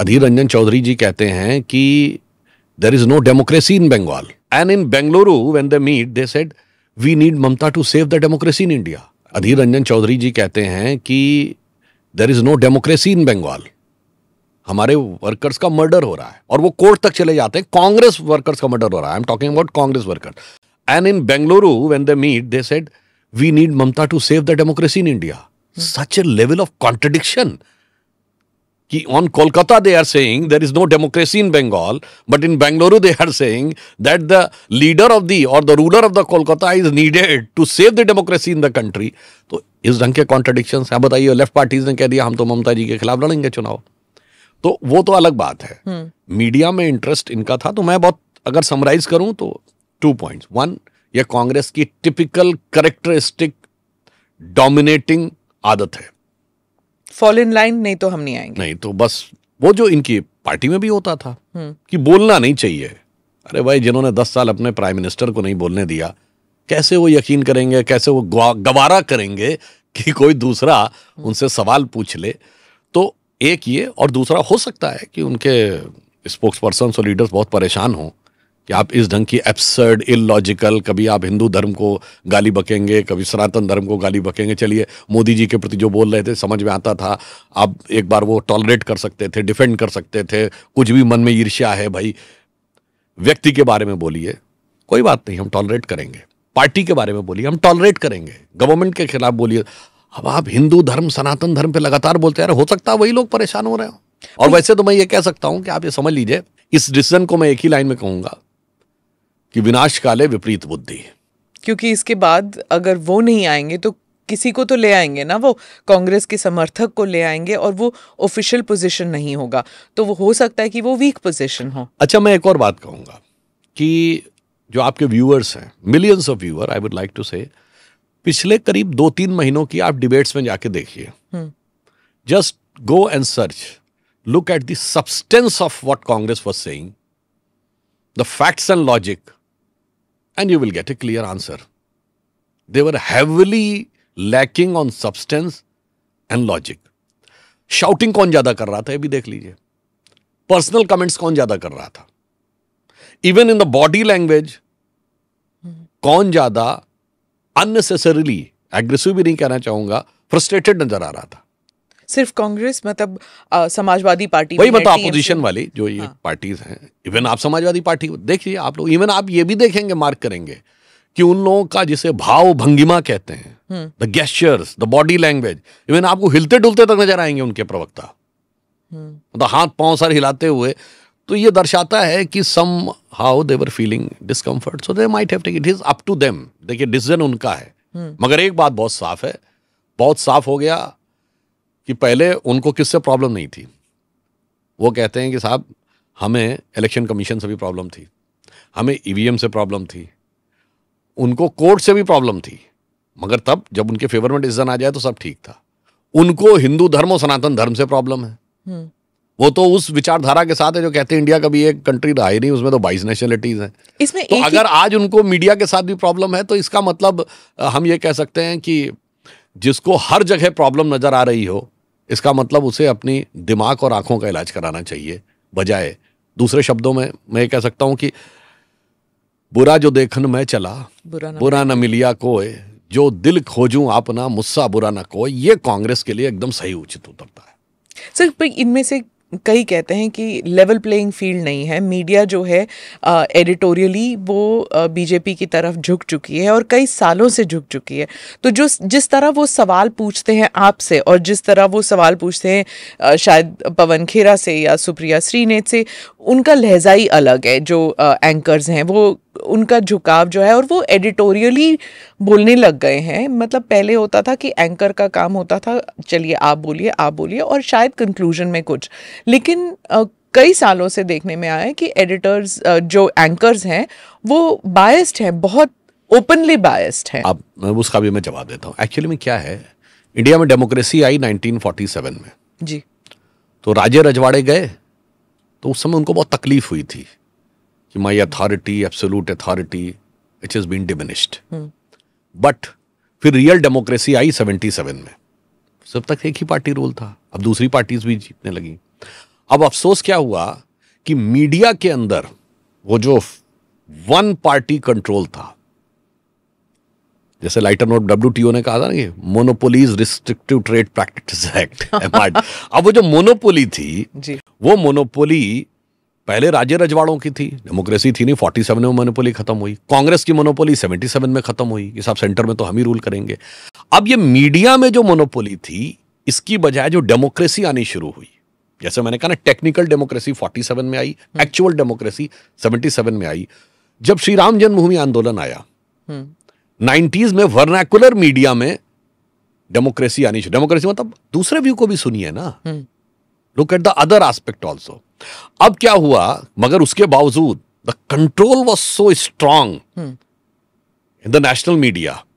अधीर रंजन चौधरी जी कहते हैं कि there is no democracy in Bengal and in Bengaluru when the meet they said we need Mamata to save the democracy in India Adhir Ranjan Chowdhury ji कहते हैं कि there is no democracy in Bengal हमारे workers का murder हो रहा है और वो कोर्ट तक चले जाते हैं कांग्रेस वर्कर्स का मर्डर हो रहा है I am talking about Congress worker and in Bengaluru when the meet they said we need Mamata to save the democracy in India such a level of contradiction कि on Kolkata they are saying there is no democracy in Bengal but in Bengaluru they are saying that the leader of the or the ruler of the Kolkata is needed to save the democracy in the country तो इस ढंग के contradiction है बताइए left parties ने कह दिया हम तो ममता जी के खिलाफ लड़ेंगे चुनाव तो वो तो अलग बात है हम्म। मीडिया में इंटरेस्ट इनका था तो मैं बहुत अगर समराइज करूं तो टू पॉइंट्स वन ये कांग्रेस की टिपिकल करेक्टरिस्टिक डोमिनेटिंग आदत है फॉल इन लाइन नहीं तो हम नहीं आएंगे नहीं तो बस वो जो इनकी पार्टी में भी होता था हम्म। कि बोलना नहीं चाहिए अरे भाई जिन्होंने दस साल अपने प्राइम मिनिस्टर को नहीं बोलने दिया कैसे वो यकीन करेंगे कैसे वो गवारा करेंगे कि कोई दूसरा हम्म। उनसे सवाल पूछ ले तो एक ये और दूसरा हो सकता है कि उनके स्पोक्स पर्सन और लीडर्स बहुत परेशान हों कि आप इस ढंग की एब्सर्ड इलॉजिकल कभी आप हिंदू धर्म को गाली बकेंगे कभी सनातन धर्म को गाली बकेंगे चलिए मोदी जी के प्रति जो बोल रहे थे समझ में आता था आप एक बार वो टॉलरेट कर सकते थे डिफेंड कर सकते थे कुछ भी मन में ईर्ष्या है भाई व्यक्ति के बारे में बोलिए कोई बात नहीं हम टॉलरेट करेंगे पार्टी के बारे में बोलिए हम टॉलरेट करेंगे गवर्नमेंट के खिलाफ बोलिए अब आप हिंदू धर्म सनातन धर्म पे लगातार बोलते यार हो सकता है वही लोग परेशान हो रहे हो और वैसे तो मैं ये कह सकता हूँ कि आप ये समझ लीजिए इस डिसीजन को मैं एक ही लाइन में कहूँगा कि विनाश काले विपरीत बुद्धि क्योंकि इसके बाद अगर वो नहीं आएंगे तो किसी को तो ले आएंगे ना वो कांग्रेस के समर्थक को ले आएंगे और वो ऑफिशियल पोजीशन नहीं होगा तो वो हो सकता है कि वो वीक पोजीशन हो अच्छा मैं एक और बात कहूंगा कि जो आपके व्यूअर्स हैं millions of viewer I would like to say पिछले करीब दो तीन महीनों की आप डिबेट्स में जाके देखिए just go and search look at the substance of what Congress was saying the facts and logic and you will get a clear answer. They were heavily lacking on substance and shouting कौन ज्यादा कर रहा था ये भी देख लीजिए personal comments कौन ज्यादा कर रहा था even in the body language कौन ज्यादा अननेसेसरीली एग्रेसिव भी नहीं कहना चाहूंगा फ्रस्ट्रेटेड नजर आ रहा था सिर्फ कांग्रेस मतलब समाजवादी पार्टी वही मतलब अपोजिशन वाली जो ये हाँ। पार्टीज हैं इवन आप समाजवादी पार्टी देखिए आप लोग इवन आप ये भी देखेंगे मार्क करेंगे कि उन लोगों का जिसे भाव भंगिमा कहते हैं the gestures the body language even आपको हिलते डुलते तक नजर आएंगे उनके प्रवक्ता मतलब हाथ पांव सर हिलाते हुए तो ये दर्शाता है कि somehow they're feeling discomfort so they might have it is up to them देखिए डिसीजन उनका है हम्म। मगर एक बात बहुत साफ है बहुत साफ हो गया कि पहले उनको किससे प्रॉब्लम नहीं थी वो कहते हैं कि साहब हमें इलेक्शन कमीशन से भी प्रॉब्लम थी हमें ईवीएम e से प्रॉब्लम थी उनको कोर्ट से भी प्रॉब्लम थी मगर तब जब उनके फेवर में डिसीजन आ जाए तो सब ठीक था उनको हिंदू धर्म और सनातन धर्म से प्रॉब्लम है हम्म। वो तो उस विचारधारा के साथ है जो कहते हैं इंडिया का भी एक कंट्री रहा ही नहीं उसमें तो बाईस नेशनलिटीज हैं इसमें तो अगर ही... आज उनको मीडिया के साथ भी प्रॉब्लम है तो इसका मतलब हम ये कह सकते हैं कि जिसको हर जगह प्रॉब्लम नजर आ रही हो इसका मतलब उसे अपनी दिमाग और आंखों का इलाज कराना चाहिए बजाय दूसरे शब्दों में मैं ये कह सकता हूं कि बुरा जो देखन मैं चला बुरा ना बुरा ना मिलिया कोय जो दिल आप ना मुस्सा बुरा ना कोय ये कांग्रेस के लिए एकदम सही उचित उतरता है सर पर इनमें से कई कहते हैं कि लेवल प्लेइंग फील्ड नहीं है मीडिया जो है एडिटोरियली वो बीजेपी की तरफ झुक चुकी है और कई सालों से झुक चुकी है तो जो जिस तरह वो सवाल पूछते हैं आपसे और जिस तरह वो सवाल पूछते हैं आ, शायद पवन खेरा से या सुप्रिया श्रीनेत से उनका लहजा ही अलग है जो आ, एंकर्स हैं वो उनका झुकाव जो है और वो एडिटोरियली बोलने लग गए हैं मतलब पहले होता था कि एंकर का काम होता था चलिए आप बोलिए आप बोलिए और शायद कंक्लूजन में कुछ लेकिन आ, कई सालों से देखने में आया है कि एडिटर्स जो एंकर्स हैं वो बायस्ड हैं बहुत ओपनली बायस्ड हैं अब उसका भी मैं जवाब देता हूँ एक्चुअली में क्या है इंडिया में डेमोक्रेसी आई 1947 में जी तो राजे रजवाड़े गए तो उस समय उनको बहुत तकलीफ हुई थी कि my authority absolute authority it is been diminished but फिर रियल डेमोक्रेसी आई सेवेंटी सेवन में सब तक एक ही पार्टी रोल था अब दूसरी पार्टीज भी जीतने लगी अब अफसोस क्या हुआ कि मीडिया के अंदर वो जो वन पार्टी कंट्रोल था जैसे लाइटर नोट डब्ल्यू ने कहा था ना कि monopolies restrictive trade practice act अब वो जो मोनोपोली थी जी। वो मोनोपोली पहले राज्य रजवाड़ों की थी डेमोक्रेसी थी नहीं फोर्टी सेवन में मोनोपोली खत्म हुई कांग्रेस की मोनोपोली सेवेंटी सेवन में खत्म हुई कि साहब सेंटर में तो हम ही रूल करेंगे अब ये मीडिया में जो मोनोपोली थी इसकी बजाय जो डेमोक्रेसी आनी शुरू हुई जैसे मैंने कहा ना टेक्निकल डेमोक्रेसी 47 में आई एक्चुअल डेमोक्रेसी 77 में आई जब श्री राम जन्मभूमि आंदोलन आया नाइन्टीज हम्म। में वर्नाकुलर मीडिया में डेमोक्रेसी आनी शुरू डेमोक्रेसी मतलब दूसरे व्यू को भी सुनिए ना हम्म। Look at the other aspect also अब क्या हुआ मगर उसके बावजूद the control was so strong in the national media